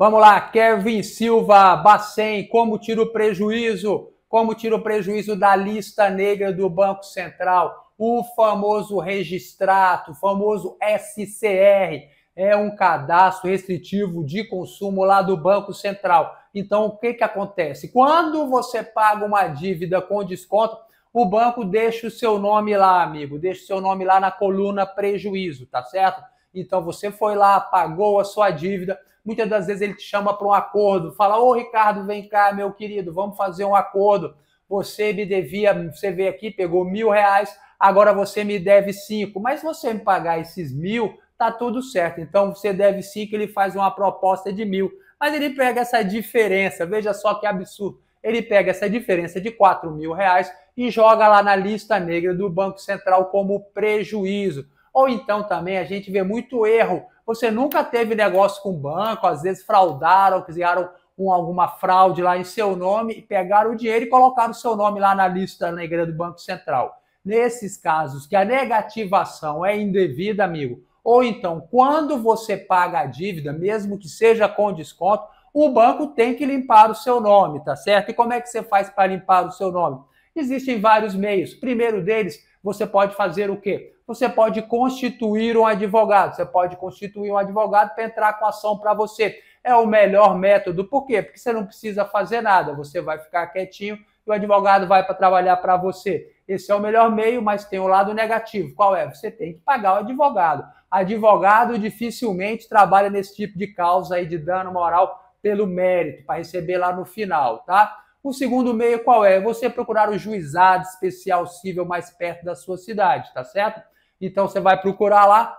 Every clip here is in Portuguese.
Vamos lá, Kevin Silva, Bacen, como tira o prejuízo? Como tira o prejuízo da lista negra do Banco Central? O famoso registrato, o famoso SCR, é um cadastro restritivo de consumo lá do Banco Central. Então, o que, que acontece? Quando você paga uma dívida com desconto, o banco deixa o seu nome lá, amigo, deixa o seu nome lá na coluna prejuízo, tá certo? Então, você foi lá, pagou a sua dívida, Muitas das vezes ele te chama para um acordo, fala: Ô Ricardo, vem cá, meu querido, vamos fazer um acordo. Você me devia, você veio aqui, pegou mil reais, agora você me deve cinco. Mas se você me pagar esses mil, tá tudo certo. Então você deve cinco, ele faz uma proposta de mil. Mas ele pega essa diferença, veja só que absurdo. Ele pega essa diferença de quatro mil reais e joga lá na lista negra do Banco Central como prejuízo. Ou então também a gente vê muito erro. Você nunca teve negócio com banco, às vezes fraudaram, criaram um, alguma fraude lá em seu nome, e pegaram o dinheiro e colocaram o seu nome lá na lista na igreja do Banco Central. Nesses casos que a negativação é indevida, amigo, ou então quando você paga a dívida, mesmo que seja com desconto, o banco tem que limpar o seu nome, tá certo? E como é que você faz para limpar o seu nome? Existem vários meios. Primeiro deles, você pode fazer o quê? você pode constituir um advogado. Você pode constituir um advogado para entrar com ação para você. É o melhor método. Por quê? Porque você não precisa fazer nada. Você vai ficar quietinho e o advogado vai para trabalhar para você. Esse é o melhor meio, mas tem o um lado negativo. Qual é? Você tem que pagar o advogado. Advogado dificilmente trabalha nesse tipo de causa aí de dano moral pelo mérito, para receber lá no final, tá? O segundo meio qual é? Você procurar o juizado especial civil mais perto da sua cidade, tá certo? Então você vai procurar lá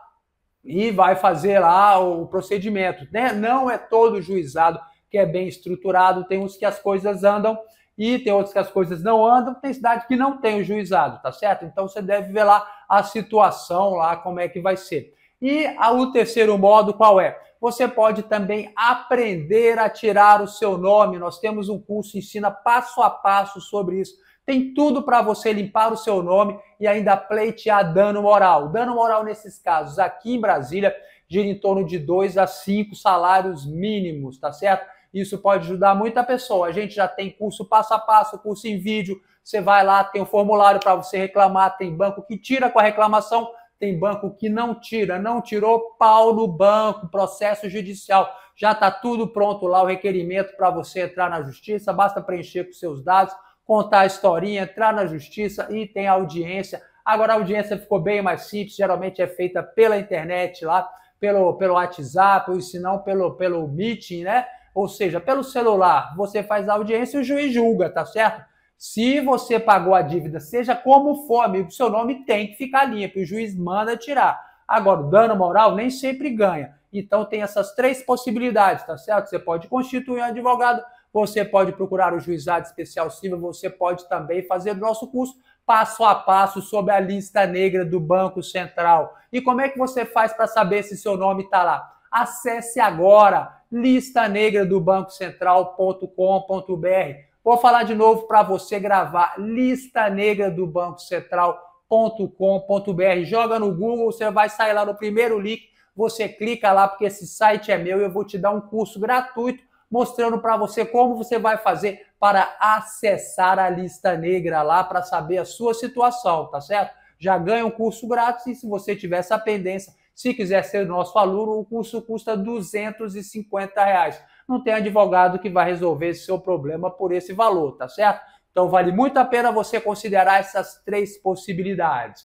e vai fazer lá o procedimento. Né? Não é todo juizado que é bem estruturado, tem uns que as coisas andam e tem outros que as coisas não andam, tem cidade que não tem o juizado, tá certo? Então você deve ver lá a situação lá, como é que vai ser. E o terceiro modo qual é? Você pode também aprender a tirar o seu nome. Nós temos um curso que ensina passo a passo sobre isso. Tem tudo para você limpar o seu nome e ainda pleitear dano moral. Dano moral nesses casos aqui em Brasília gira em torno de 2 a 5 salários mínimos, tá certo? Isso pode ajudar muita pessoa. A gente já tem curso passo a passo, curso em vídeo. Você vai lá, tem um formulário para você reclamar, tem banco que tira com a reclamação tem banco que não tira, não tirou pau no banco, processo judicial. Já está tudo pronto lá, o requerimento para você entrar na justiça, basta preencher com seus dados, contar a historinha, entrar na justiça e tem audiência. Agora a audiência ficou bem mais simples, geralmente é feita pela internet lá, pelo, pelo WhatsApp, ou se não pelo, pelo meeting, né? Ou seja, pelo celular, você faz a audiência e o juiz julga, tá certo? Se você pagou a dívida, seja como for, amigo, seu nome tem que ficar limpo. que o juiz manda tirar. Agora, o dano moral nem sempre ganha. Então, tem essas três possibilidades, tá certo? Você pode constituir um advogado, você pode procurar o juizado especial civil, você pode também fazer o nosso curso passo a passo sobre a lista negra do Banco Central. E como é que você faz para saber se seu nome está lá? Acesse agora listanegradobancocentral.com.br. Vou falar de novo para você gravar lista negra do Banco Central.com.br. Joga no Google, você vai sair lá no primeiro link, você clica lá porque esse site é meu e eu vou te dar um curso gratuito mostrando para você como você vai fazer para acessar a lista negra lá para saber a sua situação, tá certo? Já ganha um curso grátis e se você tiver essa pendência, se quiser ser nosso aluno, o curso custa 250 reais não tem advogado que vai resolver esse seu problema por esse valor, tá certo? Então vale muito a pena você considerar essas três possibilidades.